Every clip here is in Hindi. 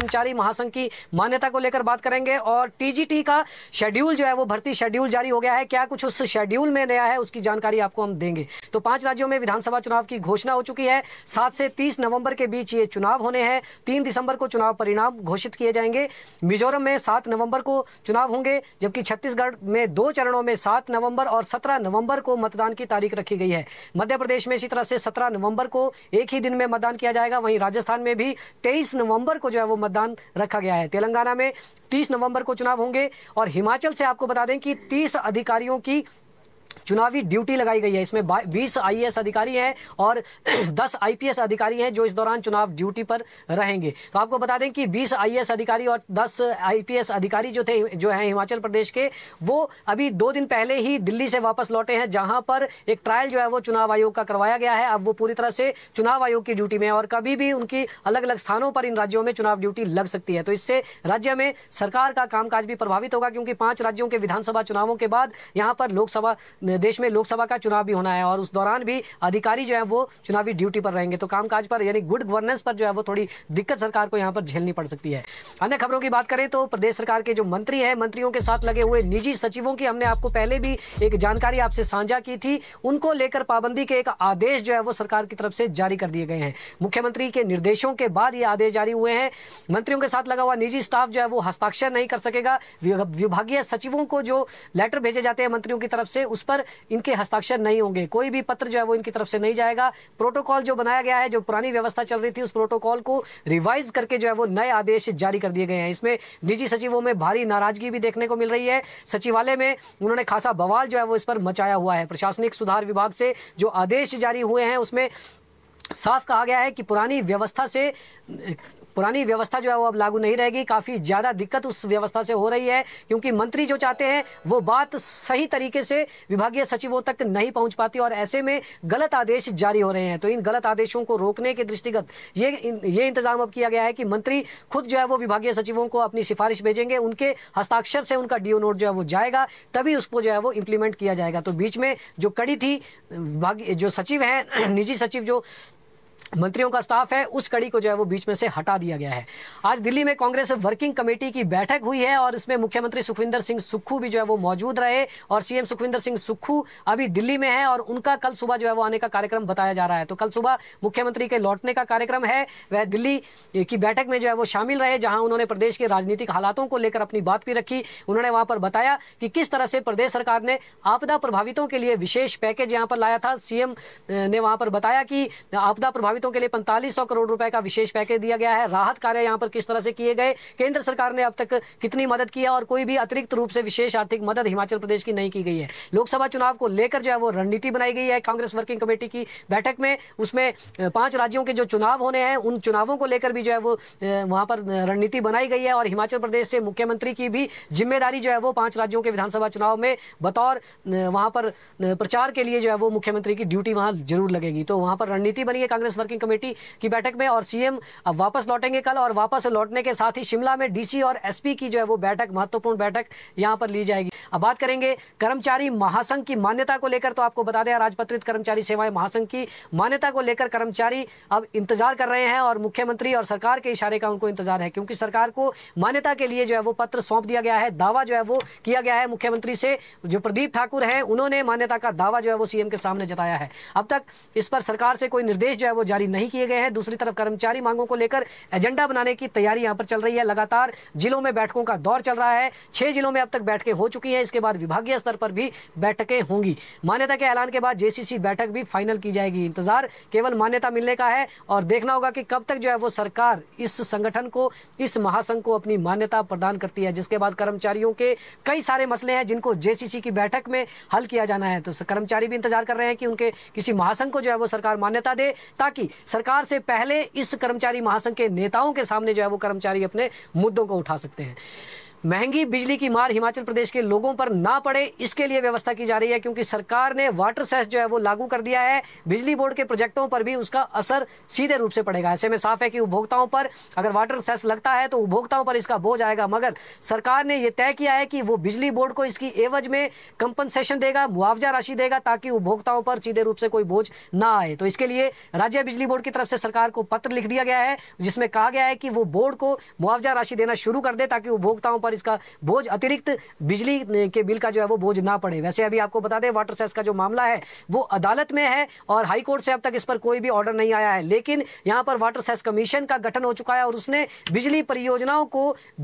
कर्मचारी महासंघ की मान्यता को लेकर बात करेंगे और टीजीटी का शेड्यूल जो है वो भर्ती शेड्यूल जारी हो गया है क्या कुछ उस शेड्यूल में नया है उसकी जानकारी आपको हम देंगे तो पांच राज्यों में विधानसभा चुनाव की घोषणा हो चुकी है सात से तीस नवंबर के बीच ये चुनाव होने हैं तीन दिसंबर को चुनाव परिणाम घोषित किए जाएंगे मिजोरम में सात नवंबर को चुनाव होंगे जबकि छत्तीसगढ़ में दो चरणों में सात नवंबर और सत्रह नवंबर को मतदान की तारीख रखी गई है मध्य प्रदेश में इसी तरह से सत्रह नवंबर को एक ही दिन में मतदान किया जाएगा वहीं राजस्थान में भी तेईस नवंबर को जो है वो मतदान रखा गया है तेलंगाना में 30 नवंबर को चुनाव होंगे और हिमाचल से आपको बता दें कि 30 अधिकारियों की चुनावी ड्यूटी लगाई गई है इसमें बीस आई अधिकारी हैं और दस आई अधिकारी हैं जो इस दौरान चुनाव ड्यूटी पर रहेंगे तो आपको बता दें कि बीस आई अधिकारी और दस आई अधिकारी जो थे जो हैं हिमाचल प्रदेश के वो अभी दो दिन पहले ही दिल्ली से वापस लौटे हैं जहां पर एक ट्रायल जो है वो चुनाव आयोग का करवाया गया है अब वो पूरी तरह से चुनाव आयोग की ड्यूटी में और कभी भी उनकी अलग अलग स्थानों पर इन राज्यों में चुनाव ड्यूटी लग सकती है तो इससे राज्य में सरकार का कामकाज भी प्रभावित होगा क्योंकि पांच राज्यों के विधानसभा चुनावों के बाद यहाँ पर लोकसभा प्रदेश में लोकसभा का चुनाव भी होना है और उस दौरान भी अधिकारी जो है वो चुनावी ड्यूटी पर रहेंगे तो कामकाज पर यानी गुड गवर्नेंस पर जो है वो थोड़ी दिक्कत सरकार को यहाँ पर झेलनी पड़ सकती है अन्य खबरों की बात करें तो प्रदेश सरकार के जो मंत्री हैं मंत्रियों के साथ लगे हुए निजी सचिवों की हमने आपको पहले भी एक जानकारी आपसे साझा की थी उनको लेकर पाबंदी के एक आदेश जो है वो सरकार की तरफ से जारी कर दिए गए हैं मुख्यमंत्री के निर्देशों के बाद ये आदेश जारी हुए हैं मंत्रियों के साथ लगा हुआ निजी स्टाफ जो है वो हस्ताक्षर नहीं कर सकेगा विभागीय सचिवों को जो लेटर भेजे जाते हैं मंत्रियों की तरफ से उस पर इनके हस्ताक्षर नहीं होंगे कोई भी पत्र जो है वो इनकी तरफ से नहीं जाएगा प्रोटोकॉल जो बनाया गया है जो पुरानी व्यवस्था चल रही थी उस प्रोटोकॉल को रिवाइज करके जो है वो नए आदेश जारी कर दिए गए हैं इसमें निजी सचिवों में भारी नाराजगी भी देखने को मिल रही है सचिवालय में उन्होंने खासा बवाल जो है वो इस पर मचाया हुआ है प्रशासनिक सुधार विभाग से जो आदेश जारी हुए हैं उसमें साफ कहा गया है कि पुरानी व्यवस्था से पुरानी व्यवस्था जो है वो अब लागू नहीं रहेगी काफ़ी ज़्यादा दिक्कत उस व्यवस्था से हो रही है क्योंकि मंत्री जो चाहते हैं वो बात सही तरीके से विभागीय सचिवों तक नहीं पहुंच पाती और ऐसे में गलत आदेश जारी हो रहे हैं तो इन गलत आदेशों को रोकने के दृष्टिगत ये ये इंतजाम अब किया गया है कि मंत्री खुद जो है वो विभागीय सचिवों को अपनी सिफारिश भेजेंगे उनके हस्ताक्षर से उनका डीओ नोट जो है वो जाएगा तभी उसको जो है वो इम्प्लीमेंट किया जाएगा तो बीच में जो कड़ी थी जो सचिव हैं निजी सचिव जो मंत्रियों का स्टाफ है उस कड़ी को जो है वो बीच में से हटा दिया गया है आज दिल्ली में कांग्रेस वर्किंग कमेटी की बैठक हुई है और इसमें मुख्यमंत्री सुखविंदर सिंह सुक्खू भी जो है वो मौजूद रहे और सीएम सुखविंदर सिंह सुक्खू अभी दिल्ली में है और उनका कल सुबह जो है वो आने का कार्यक्रम बताया जा रहा है तो कल सुबह मुख्यमंत्री के लौटने का कार्यक्रम है वह दिल्ली की बैठक में जो है वो शामिल रहे जहां उन्होंने प्रदेश के राजनीतिक हालातों को लेकर अपनी बात भी रखी उन्होंने वहां पर बताया कि किस तरह से प्रदेश सरकार ने आपदा प्रभावितों के लिए विशेष पैकेज यहाँ पर लाया था सीएम ने वहां पर बताया कि आपदा प्रभावित प्रभावितों के लिए पैंतालीस करोड़ रुपए का विशेष पैकेज दिया गया है राहत कार्य यहाँ पर किस तरह से किए गए केंद्र सरकार ने अब तक कितनी मदद की है और कोई भी अतिरिक्त रूप से विशेष आर्थिक मदद हिमाचल प्रदेश की नहीं की गई है लोकसभा चुनाव को लेकर जो है वो रणनीति बनाई गई है कांग्रेस वर्किंग कमेटी की बैठक में उसमें पांच राज्यों के जो चुनाव होने हैं उन चुनावों को लेकर भी जो है वो वहां पर रणनीति बनाई गई है और हिमाचल प्रदेश से मुख्यमंत्री की भी जिम्मेदारी जो है वो पांच राज्यों के विधानसभा चुनाव में बतौर वहां पर प्रचार के लिए जो है वो मुख्यमंत्री की ड्यूटी वहां जरूर लगेगी तो वहां पर रणनीति बनी है कांग्रेस वर्किंग कमेटी की बैठक में और सीएम वापस लौटेंगे कल और वापस लौटने के साथ ही शिमला में डीसी और एसपी की जो है वो बैठक महत्वपूर्ण बैठक यहाँ पर ली जाएगी अब बात करेंगे कर्मचारी महासंघ की मान्यता को लेकर तो आपको बता दें राजपत्रित कर्मचारी सेवाएं महासंघ की मान्यता को लेकर कर्मचारी अब इंतजार कर रहे हैं और मुख्यमंत्री और सरकार के इशारे का उनको इंतजार है क्योंकि सरकार को मान्यता के लिए जो है वो पत्र सौंप दिया गया है दावा जो है वो किया गया है मुख्यमंत्री से जो प्रदीप ठाकुर हैं उन्होंने मान्यता का दावा जो है वो सीएम के सामने जताया है अब तक इस पर सरकार से कोई निर्देश जो है वो जारी नहीं किए गए हैं दूसरी तरफ कर्मचारी मांगों को लेकर एजेंडा बनाने की तैयारी यहाँ पर चल रही है लगातार जिलों में बैठकों का दौर चल रहा है छह जिलों में अब तक बैठकें हो चुकी हैं इसके बाद विभागीय स्तर पर भी बैठकें होंगी मान्यता के ऐलान के बाद जेसीसी बैठक भी फाइनल की जाएगी इंतजार केवल मान्यता मिलने का है और देखना होगा कि कब तक जो है वो सरकार इस संगठन को इस महासंघ को अपनी मान्यता प्रदान करती है जिसके बाद कर्मचारियों के कई सारे मसले हैं जिनको जेसीसी की बैठक में हल किया जाना है तो कर्मचारी भी इंतजार कर रहे हैं कि उनके किसी महासंघ को जो है वो सरकार मान्यता दे ताकि कि सरकार से पहले इस कर्मचारी महासंघ के नेताओं के सामने जो है वो कर्मचारी अपने मुद्दों को उठा सकते हैं महंगी बिजली की मार हिमाचल प्रदेश के लोगों पर ना पड़े इसके लिए व्यवस्था की जा रही है क्योंकि सरकार ने वाटर सेस जो है वो लागू कर दिया है बिजली बोर्ड के प्रोजेक्टों पर भी उसका असर सीधे रूप से पड़ेगा ऐसे में साफ है कि उपभोक्ताओं पर अगर वाटर सेस लगता है तो उपभोक्ताओं पर इसका बोझ आएगा मगर सरकार ने यह तय किया है कि वो बिजली बोर्ड को इसकी एवज में कंपनसेशन देगा मुआवजा राशि देगा ताकि उपभोक्ताओं पर सीधे रूप से कोई बोझ ना आए तो इसके लिए राज्य बिजली बोर्ड की तरफ से सरकार को पत्र लिख दिया गया है जिसमें कहा गया है कि वो बोर्ड को मुआवजा राशि देना शुरू कर दे ताकि उपभोक्ताओं पर पर इसका बोझ अतिरिक्त बिजली के बिल का जो है वो बोझ ना पड़े वैसे अभी आपको बता दें वाटर सेस का जो मामला है वो अदालत में है और हाईकोर्ट से अब तक इस पर कोई भी ऑर्डर नहीं आया है लेकिन यहाँ पर वाटर सेस कमीशन का गठन हो चुका है और उसने बिजली परियोजनाओं को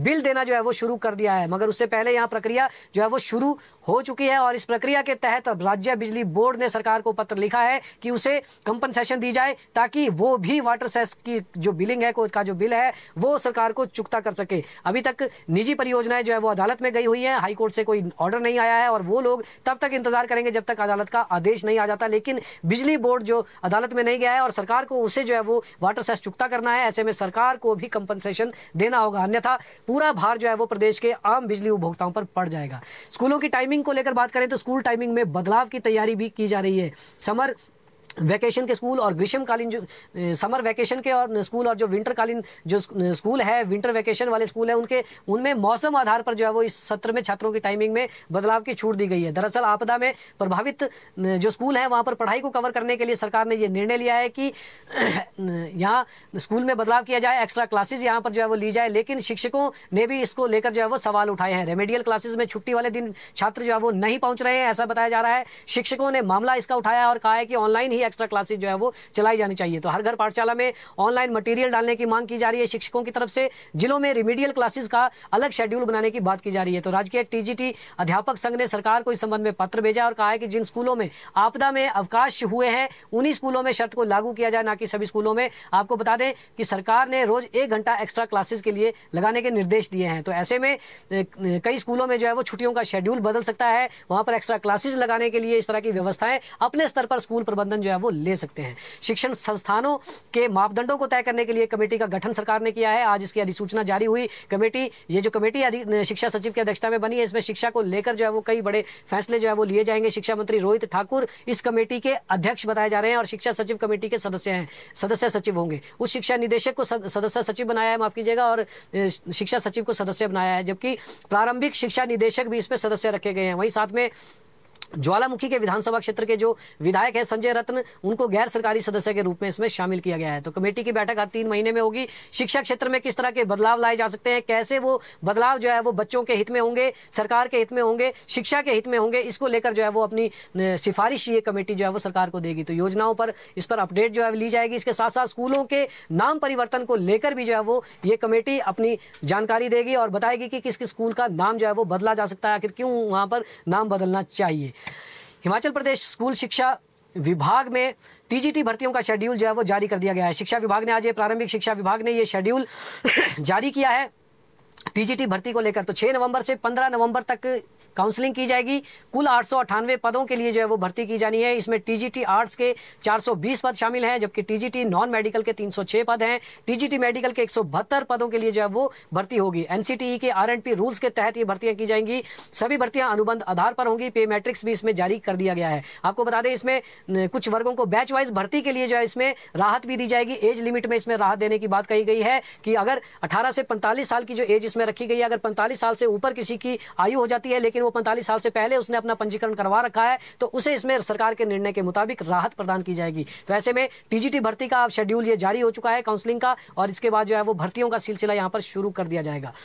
बिल देना जो है वो शुरू कर दिया है मगर उससे पहले यहाँ प्रक्रिया जो है वो शुरू हो चुकी है और इस प्रक्रिया के तहत राज्य बिजली बोर्ड ने सरकार को पत्र लिखा है कि उसे कंपनसेशन दी जाए ताकि वो भी वाटर सेस की जो बिलिंग है का जो बिल है वो सरकार को चुकता कर सके अभी तक निजी परियोजना योजनाएं जो है वो अदालत में गई हुई है हाईकोर्ट से कोई ऑर्डर नहीं आया है और वो लोग तब तक इंतजार करेंगे जब तक अदालत का आदेश नहीं आ जाता लेकिन बिजली बोर्ड जो अदालत में नहीं गया है और सरकार को उसे जो है वो वाटर सेस चुकता करना है ऐसे में सरकार को भी कंपनसेशन देना होगा अन्यथा पूरा भार जो है वो प्रदेश के आम बिजली उपभोक्ताओं पर पड़ जाएगा स्कूलों की टाइमिंग को लेकर बात करें तो स्कूल टाइमिंग में बदलाव की तैयारी भी की जा रही है समर वैकेशन के स्कूल और ग्रीष्मकालीन जो समर वैकेशन के और स्कूल और जो विंटर कालीन जो स्कूल है विंटर वैकेशन वाले स्कूल है उनके उनमें मौसम आधार पर जो है वो इस सत्र में छात्रों की टाइमिंग में बदलाव की छूट दी गई है दरअसल आपदा में प्रभावित जो स्कूल है वहाँ पर पढ़ाई को कवर करने के लिए सरकार ने ये निर्णय लिया है कि यहाँ स्कूल में बदलाव किया जाए एक्स्ट्रा क्लासेज यहाँ पर जो है वो ली जाए लेकिन शिक्षकों ने भी इसको लेकर जो है वो सवाल उठाए हैं रेमेडियल क्लासेज में छुट्टी वाले दिन छात्र जो है वो नहीं पहुँच रहे हैं ऐसा बताया जा रहा है शिक्षकों ने मामला इसका उठाया और कहा है कि ऑनलाइन ही एक्स्ट्रा क्लासेज जो है वो चलाई जानी चाहिए तो हर घर पाठशाला में ऑनलाइन मटीरियल डालने की मांग की जा रही है शिक्षकों की तरफ से जिलों में रिमीडियल क्लासेज का अलग शेड्यूल बनाने की बात की जा रही है तो राजकीय टीजीटी अध्यापक संघ ने सरकार को इस संबंध में पत्र भेजा और कहा है कि जिन स्कूलों में आपदा में अवकाश हुए हैं उन्हीं स्कूलों में शर्त को लागू किया जाए ना कि सभी स्कूलों में आपको बता दें कि सरकार ने रोज एक घंटा एक्स्ट्रा क्लासेस के लिए लगाने के निर्देश दिए हैं तो ऐसे में कई स्कूलों में जो है वो छुट्टियों का शेड्यूल बदल सकता है वहां पर एक्स्ट्रा क्लासेस लगाने के लिए इस तरह की व्यवस्थाएं अपने स्तर पर स्कूल प्रबंधन जो है है वो ले सकते हैं शिक्षण संस्थानों के मापदंडों को तय करने के लिए कमेटी का गठन सरकार ने किया है आज इसकी अधिसूचना जारी हुई कमेटी ये जो कमेटी शिक्षा सचिव की अध्यक्षता में बनी है इसमें शिक्षा को लेकर जो है वो कई बड़े फैसले जो है वो लिए जाएंगे शिक्षा मंत्री रोहित ठाकुर इस कमेटी के अध्यक्ष बताए जा रहे हैं और शिक्षा सचिव कमेटी के सदस्य हैं सदस्य सचिव होंगे उस शिक्षा निदेशक को सदस्य सचिव बनाया है माफ कीजिएगा और शिक्षा सचिव को सदस्य बनाया है जबकि प्रारंभिक शिक्षा निदेशक भी इसमें सदस्य रखे गए हैं वहीं साथ में ज्वालामुखी के विधानसभा क्षेत्र के जो विधायक है संजय रत्न उनको गैर सरकारी सदस्य के रूप में इसमें शामिल किया गया है तो कमेटी की बैठक हर तीन महीने में होगी शिक्षा क्षेत्र में किस तरह के बदलाव लाए जा सकते हैं कैसे वो बदलाव जो है वो बच्चों के हित में होंगे सरकार के हित में होंगे शिक्षा के हित में होंगे इसको लेकर जो है वो अपनी सिफारिश ये कमेटी जो है वो सरकार को देगी तो योजनाओं पर इस पर अपडेट जो है ली जाएगी इसके साथ साथ स्कूलों के नाम परिवर्तन को लेकर भी जो है वो ये कमेटी अपनी जानकारी देगी और बताएगी कि किस किस स्कूल का नाम जो है वो बदला जा सकता है आखिर क्यों वहाँ पर नाम बदलना चाहिए हिमाचल प्रदेश स्कूल शिक्षा विभाग में टीजीटी भर्तियों का शेड्यूल जो है वो जारी कर दिया गया है शिक्षा विभाग ने आज ये प्रारंभिक शिक्षा विभाग ने ये शेड्यूल जारी किया है टीजीटी भर्ती को लेकर तो 6 नवंबर से 15 नवंबर तक काउंसलिंग की जाएगी कुल आठ पदों के लिए जो है वो भर्ती की जानी है इसमें टीजीटी आर्ट्स के 420 पद शामिल हैं जबकि टीजीटी नॉन मेडिकल के 306 पद हैं टीजीटी मेडिकल के एक पदों के लिए जो है वो भर्ती होगी एनसीटीई के आर रूल्स के तहत ये भर्तियां की जाएंगी सभी भर्तियां अनुबंध आधार पर होंगी पे मैट्रिक्स भी इसमें जारी कर दिया गया है आपको बता दें इसमें कुछ वर्गों को बैच वाइज भर्ती के लिए जो है इसमें राहत भी दी जाएगी एज लिमिट में इसमें राहत देने की बात कही गई है कि अगर अठारह से पैंतालीस साल की जो एज इसमें रखी गई है अगर पैंतालीस साल से ऊपर किसी की आयु हो जाती है लेकिन वो पैंतालीस साल से पहले उसने अपना पंजीकरण करवा रखा है तो उसे इसमें सरकार के निर्णय के मुताबिक राहत प्रदान की जाएगी तो ऐसे में टीजीटी भर्ती का शेड्यूल ये जारी हो चुका है काउंसलिंग का और इसके बाद जो है वो भर्तियों का सिलसिला यहाँ पर शुरू कर दिया जाएगा